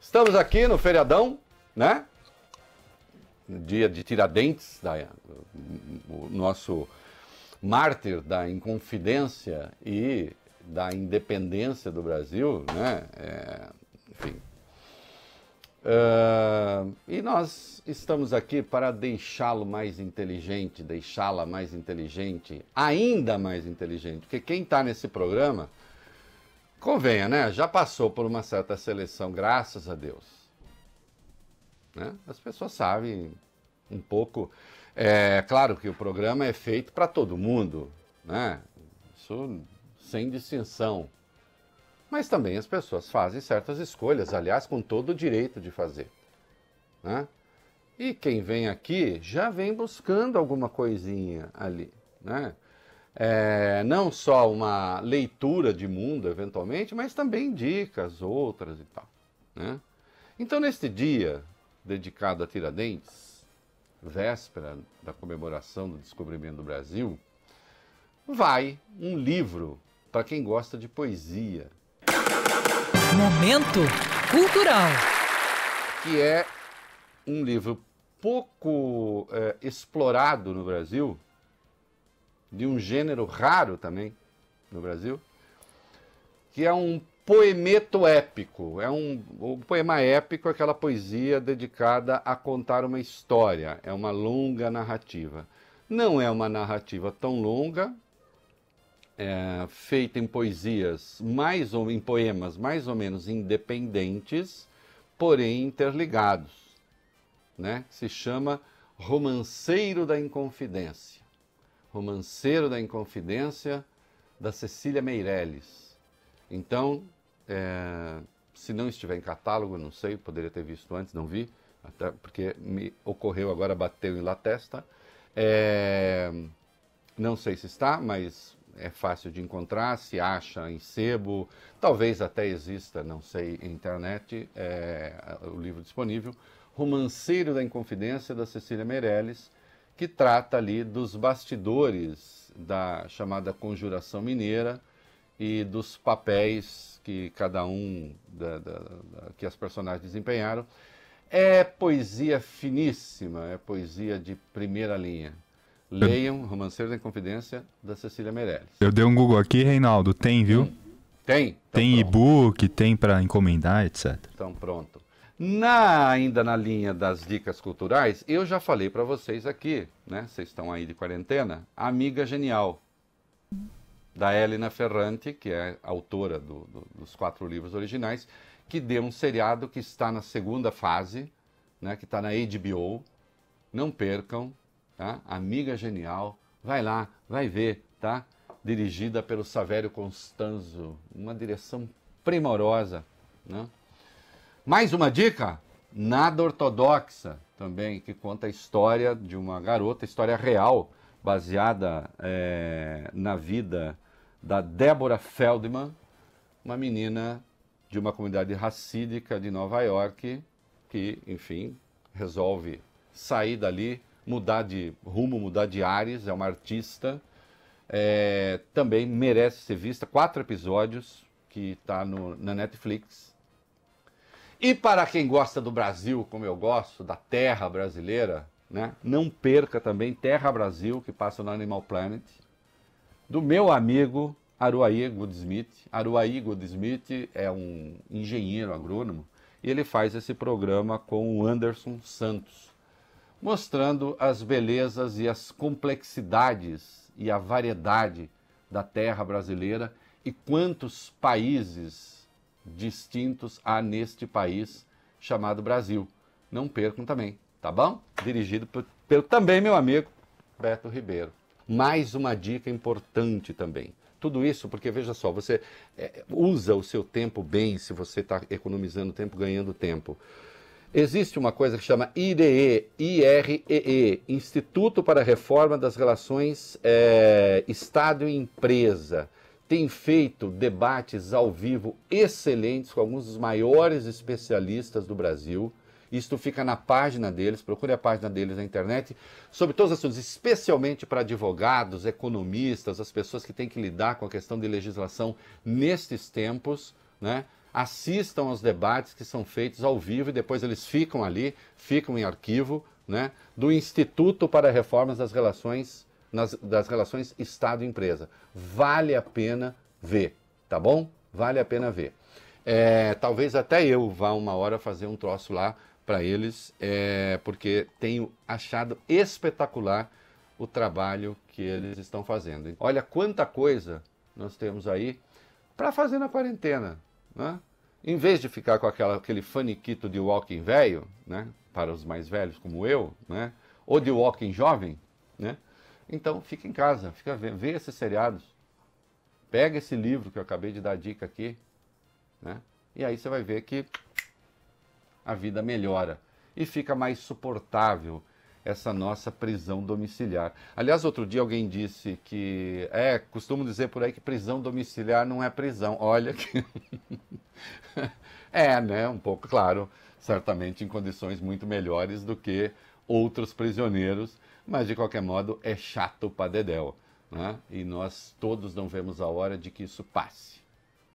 Estamos aqui no feriadão, né? Dia de Tiradentes, da, o nosso mártir da inconfidência e da independência do Brasil, né? É, enfim. Uh, e nós estamos aqui para deixá-lo mais inteligente, deixá-la mais inteligente, ainda mais inteligente, porque quem está nesse programa Convenha, né? Já passou por uma certa seleção, graças a Deus. Né? As pessoas sabem um pouco. É claro que o programa é feito para todo mundo, né? Isso sem distinção. Mas também as pessoas fazem certas escolhas, aliás, com todo o direito de fazer. Né? E quem vem aqui já vem buscando alguma coisinha ali, né? é, não só uma leitura de mundo, eventualmente, mas também dicas outras e tal. Né? Então, neste dia dedicado a Tiradentes, véspera da comemoração do descobrimento do Brasil, vai um livro para quem gosta de poesia. Momento Cultural. Que é um livro pouco é, explorado no Brasil, de um gênero raro também no Brasil, que é um poemeto épico. É um, um poema épico, é aquela poesia dedicada a contar uma história, é uma longa narrativa. Não é uma narrativa tão longa, é, feita em poesias mais ou em poemas mais ou menos independentes, porém interligados, né? Se chama Romanceiro da Inconfidência romanceiro da Inconfidência, da Cecília Meirelles. Então, é, se não estiver em catálogo, não sei, poderia ter visto antes, não vi, até porque me ocorreu agora, bateu em la testa. É, não sei se está, mas é fácil de encontrar, se acha em sebo, talvez até exista, não sei, em internet, é, o livro disponível. Romanceiro da Inconfidência, da Cecília Meirelles, que trata ali dos bastidores da chamada Conjuração Mineira e dos papéis que cada um da, da, da, que as personagens desempenharam. É poesia finíssima, é poesia de primeira linha. Leiam Romanceiro da Inconfidência, da Cecília Meirelles. Eu dei um Google aqui, Reinaldo. Tem, viu? Tem. Tem, então tem e-book, tem para encomendar, etc. Então pronto. Na, ainda na linha das dicas culturais, eu já falei para vocês aqui, né? Vocês estão aí de quarentena, Amiga Genial, da Helena Ferrante, que é autora do, do, dos quatro livros originais, que deu um seriado que está na segunda fase, né? Que está na HBO. Não percam, tá? Amiga Genial, vai lá, vai ver, tá? Dirigida pelo Savério Constanzo, uma direção primorosa, né? Mais uma dica: Nada Ortodoxa, também, que conta a história de uma garota, história real, baseada é, na vida da Débora Feldman, uma menina de uma comunidade racídica de Nova York, que, enfim, resolve sair dali, mudar de rumo, mudar de ares, é uma artista. É, também merece ser vista, quatro episódios que está na Netflix e para quem gosta do Brasil, como eu gosto, da terra brasileira, né? Não perca também Terra Brasil, que passa no Animal Planet, do meu amigo Aruaí Goodsmith. Aruaí Goodsmith é um engenheiro agrônomo e ele faz esse programa com o Anderson Santos, mostrando as belezas e as complexidades e a variedade da terra brasileira e quantos países distintos há neste país chamado Brasil. Não percam também, tá bom? Dirigido pelo também meu amigo Beto Ribeiro. Mais uma dica importante também. Tudo isso porque, veja só, você é, usa o seu tempo bem se você está economizando tempo, ganhando tempo. Existe uma coisa que chama IREE, IREE Instituto para a Reforma das Relações é, Estado e Empresa tem feito debates ao vivo excelentes com alguns dos maiores especialistas do Brasil. Isto fica na página deles, procure a página deles na internet, sobre todos os assuntos, especialmente para advogados, economistas, as pessoas que têm que lidar com a questão de legislação nestes tempos, né? Assistam aos debates que são feitos ao vivo e depois eles ficam ali, ficam em arquivo, né? Do Instituto para Reformas das Relações nas, das relações Estado-empresa. Vale a pena ver, tá bom? Vale a pena ver. É, talvez até eu vá uma hora fazer um troço lá para eles, é, porque tenho achado espetacular o trabalho que eles estão fazendo. Olha quanta coisa nós temos aí para fazer na quarentena, né? Em vez de ficar com aquela, aquele faniquito de walking velho, né? Para os mais velhos como eu, né? Ou de walking jovem, né? Então fica em casa, fica vê, vê esses seriados, pega esse livro que eu acabei de dar dica aqui, né? E aí você vai ver que a vida melhora e fica mais suportável essa nossa prisão domiciliar. Aliás, outro dia alguém disse que é, costumo dizer por aí que prisão domiciliar não é prisão. Olha que é, né? Um pouco, claro, certamente em condições muito melhores do que outros prisioneiros mas de qualquer modo é chato para dedéu. Né? E nós todos não vemos a hora de que isso passe.